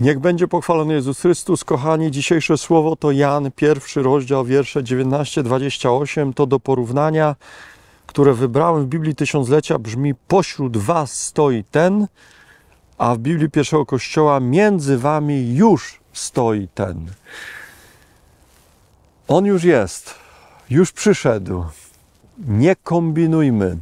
Niech będzie pochwalony Jezus Chrystus. Kochani, dzisiejsze słowo to Jan, pierwszy rozdział, wiersze 19-28. To do porównania, które wybrałem w Biblii Tysiąclecia, brzmi: Pośród Was stoi ten, a w Biblii pierwszego Kościoła między Wami już stoi ten. On już jest, już przyszedł. Nie kombinujmy.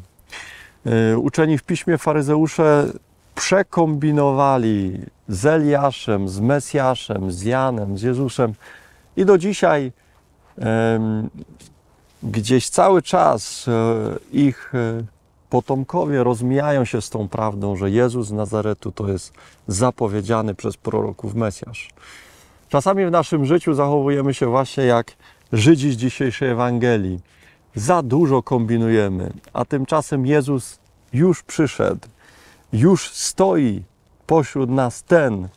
Y, uczeni w piśmie faryzeusze przekombinowali z Eliaszem, z Mesjaszem, z Janem, z Jezusem. I do dzisiaj gdzieś cały czas e, ich e, potomkowie rozmijają się z tą prawdą, że Jezus z Nazaretu to jest zapowiedziany przez proroków Mesjasz. Czasami w naszym życiu zachowujemy się właśnie jak Żydzi z dzisiejszej Ewangelii. Za dużo kombinujemy, a tymczasem Jezus już przyszedł, już stoi pośród nas ten,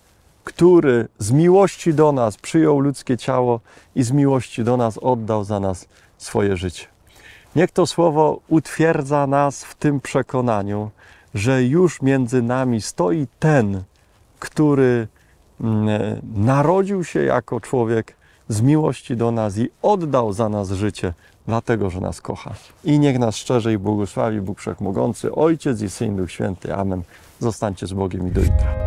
który z miłości do nas przyjął ludzkie ciało i z miłości do nas oddał za nas swoje życie. Niech to słowo utwierdza nas w tym przekonaniu, że już między nami stoi ten, który mm, narodził się jako człowiek, z miłości do nas i oddał za nas życie, dlatego że nas kocha. I niech nas szczerze i błogosławi Bóg Wszechmogący, Ojciec i Syn, Duch Święty. Amen. Zostańcie z Bogiem i do jutra.